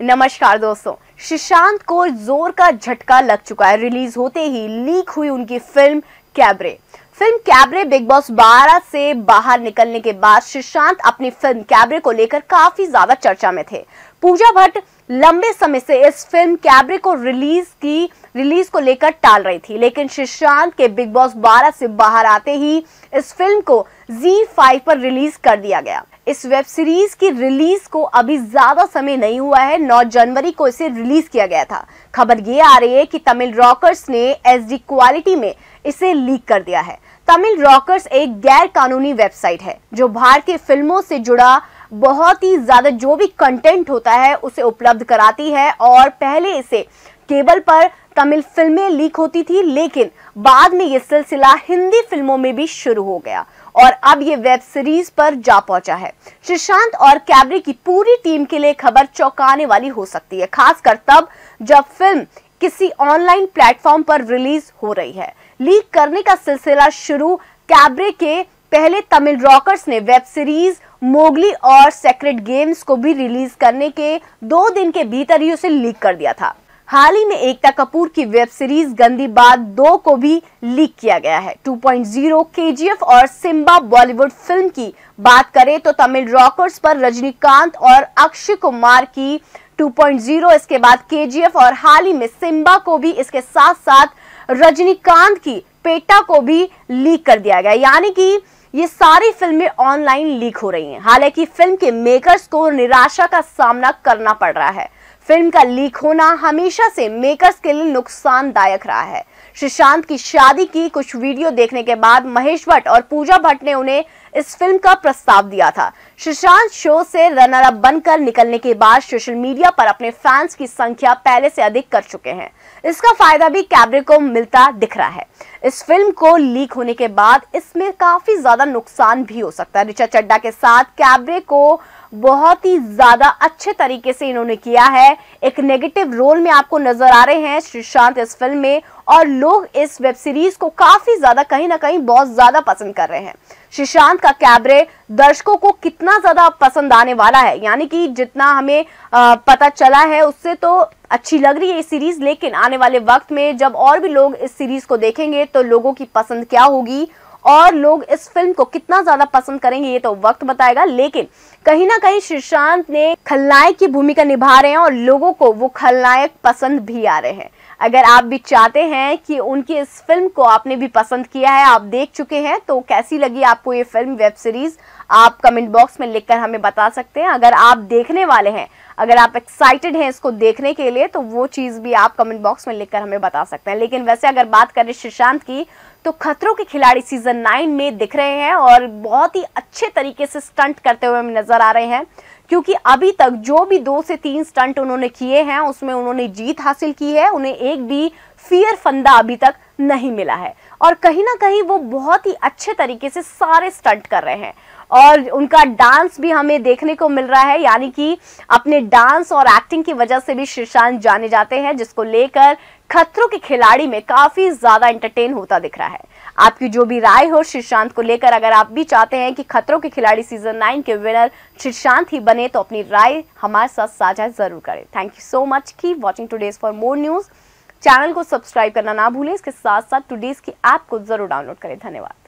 नमस्कार दोस्तों सुशांत को जोर का झटका लग चुका है रिलीज होते ही लीक हुई उनकी फिल्म कैबरे फिल्म कैबरे बिग बॉस 12 से बाहर निकलने के बाद सुशांत अपनी फिल्म कैबरे को लेकर काफी ज्यादा चर्चा में थे पूजा भट्ट लंबे समय से इस फिल्म कैबरे को रिलीज की रिलीज को लेकर टाल रही थी लेकिन शिशांत के बिग बॉस 12 से बाहर आते ही इस फिल्म को Z5 पर रिलीज कर दिया गया इस वेब सीरीज की रिलीज को अभी ज्यादा समय नहीं हुआ है 9 जनवरी को इसे रिलीज किया गया था खबर ये आ रही है कि तमिल रॉकर्स ने एसडी क्वालिटी में इसे लीक कर दिया है तमिल रॉकर्स एक गैर कानूनी वेबसाइट है जो भारतीय फिल्मों से जुड़ा बहुत ही ज़्यादा जो भी कंटेंट होता है उसे उपलब्ध कराती है और पहले इसे केबल पर तमिल फिल्में लीक होती थी लेकिन बाद में ये सिलसिला हिंदी फिल्मों में भी शुरू हो गया और अब ये वेब सीरीज पर जा पहुंचा है श्रीशांत और कैबरी की पूरी टीम के लिए खबर चौंकाने वाली हो सकती है खासकर तब जब फिल्म किसी ऑनलाइन प्लेटफॉर्म पर रिलीज हो रही है लीक करने का सिलसिला शुरू कैबरे के पहले तमिल रॉकर्स ने वेब सीरीज मोगली और सेक्रेट गेम्स को भी रिलीज करने के दो दिन के भीतर ही उसे लीक कर दिया था हाल ही में एकता कपूर की वेब सीरीज गंदी बात दो को भी लीक किया गया है 2.0 पॉइंट और सिम्बा बॉलीवुड फिल्म की बात करें तो तमिल रॉकर्स पर रजनीकांत और अक्षय कुमार की 2.0 इसके बाद के और हाल ही में सिम्बा को भी इसके साथ साथ रजनीकांत की पेटा को भी लीक कर दिया गया यानी कि ये सारी फिल्में ऑनलाइन लीक हो रही हैं हालांकि फिल्म के मेकर्स को निराशा का सामना करना पड़ रहा है फिल्म का लीक होना हमेशा से मेकर्स के लिए नुकसानदायक रहा है श्रीशांत की शादी की कुछ वीडियो देखने के बाद महेश भट्ट और पूजा भट्ट ने उन्हें इस फिल्म का प्रस्ताव दिया था सुशांत शो से रनर अप बनकर निकलने के बाद सोशल मीडिया पर अपने फैंस की संख्या पहले से अधिक कर चुके हैं इसका फायदा भी कैबरे को मिलता दिख रहा है इस फिल्म को लीक होने के बाद इसमें काफी ज्यादा नुकसान भी हो सकता है रिचा चड्डा के साथ कैबरे को बहुत ही ज्यादा अच्छे तरीके से इन्होंने किया है एक नेगेटिव रोल में आपको नजर आ रहे हैं सुशांत इस फिल्म में और लोग इस वेब सीरीज को काफी ज्यादा कहीं ना कहीं बहुत ज्यादा पसंद कर रहे हैं सुशांत का कैबरे दर्शकों को कितना ज्यादा पसंद आने वाला है यानी कि जितना हमें पता चला है उससे तो अच्छी लग रही है इस सीरीज लेकिन आने वाले वक्त में जब और भी लोग इस सीरीज को देखेंगे तो लोगों की पसंद क्या होगी और लोग इस फिल्म को कितना ज्यादा पसंद करेंगे ये तो वक्त बताएगा लेकिन कहीं ना कहीं सुशांत ने खलनायक की भूमिका निभा रहे हैं और लोगों को वो खलनायक पसंद भी आ रहे हैं अगर आप भी चाहते हैं कि उनकी इस फिल्म को आपने भी पसंद किया है आप देख चुके हैं तो कैसी लगी आपको ये फिल्म वेब सीरीज़ आप कमेंट बॉक्स में लिखकर हमें बता सकते हैं अगर आप देखने वाले हैं अगर आप एक्साइटेड हैं इसको देखने के लिए तो वो चीज़ भी आप कमेंट बॉक्स में लिखकर हमें बता सकते हैं लेकिन वैसे अगर बात करें शशांत की तो खतरों के खिलाड़ी सीजन नाइन में दिख रहे हैं और बहुत ही अच्छे तरीके से स्टंट करते हुए हम नजर आ रहे हैं क्योंकि अभी तक जो भी दो से तीन स्टंट उन्होंने किए हैं उसमें उन्होंने जीत हासिल की है उन्हें एक भी फियर फंदा अभी तक नहीं मिला है और कहीं ना कहीं वो बहुत ही अच्छे तरीके से सारे स्टंट कर रहे हैं और उनका डांस भी हमें देखने को मिल रहा है यानी कि अपने डांस और एक्टिंग की वजह से भी श्रीशांत जाने जाते हैं जिसको लेकर खतरों के खिलाड़ी में काफी ज्यादा एंटरटेन होता दिख रहा है आपकी जो भी राय हो श्रीशांत को लेकर अगर आप भी चाहते हैं कि खतरों के खिलाड़ी सीजन नाइन के विनर श्रीशांत ही बने तो अपनी राय हमारे साथ साझा जरूर करें थैंक यू सो मच की watching today's for more news channel को सब्सक्राइब करना ना भूलें इसके साथ साथ टूडेज की ऐप को जरूर डाउनलोड करें धन्यवाद